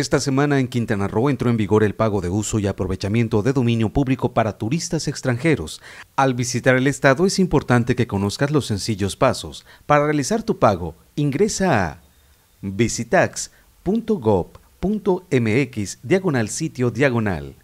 Esta semana en Quintana Roo entró en vigor el pago de uso y aprovechamiento de dominio público para turistas extranjeros. Al visitar el estado es importante que conozcas los sencillos pasos. Para realizar tu pago, ingresa a visitax.gov.mx diagonal sitio diagonal.